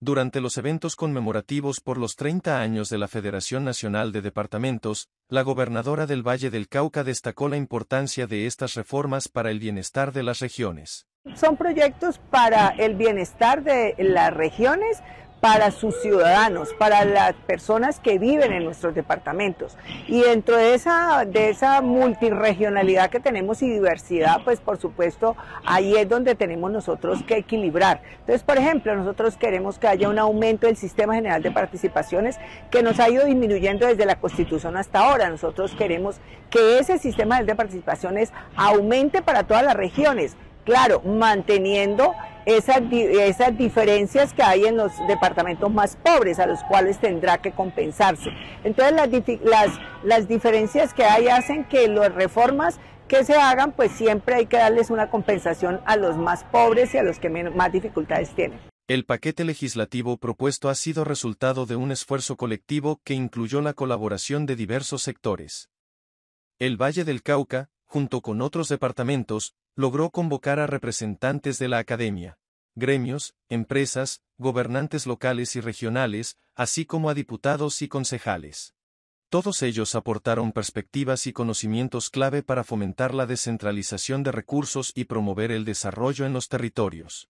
Durante los eventos conmemorativos por los 30 años de la Federación Nacional de Departamentos, la gobernadora del Valle del Cauca destacó la importancia de estas reformas para el bienestar de las regiones. Son proyectos para el bienestar de las regiones, para sus ciudadanos, para las personas que viven en nuestros departamentos. Y dentro de esa, de esa multiregionalidad que tenemos y diversidad, pues por supuesto, ahí es donde tenemos nosotros que equilibrar. Entonces, por ejemplo, nosotros queremos que haya un aumento del sistema general de participaciones que nos ha ido disminuyendo desde la Constitución hasta ahora. Nosotros queremos que ese sistema de participaciones aumente para todas las regiones, claro, manteniendo esas, esas diferencias que hay en los departamentos más pobres, a los cuales tendrá que compensarse. Entonces las, las, las diferencias que hay hacen que las reformas que se hagan, pues siempre hay que darles una compensación a los más pobres y a los que menos, más dificultades tienen. El paquete legislativo propuesto ha sido resultado de un esfuerzo colectivo que incluyó la colaboración de diversos sectores. El Valle del Cauca, junto con otros departamentos, logró convocar a representantes de la academia, gremios, empresas, gobernantes locales y regionales, así como a diputados y concejales. Todos ellos aportaron perspectivas y conocimientos clave para fomentar la descentralización de recursos y promover el desarrollo en los territorios.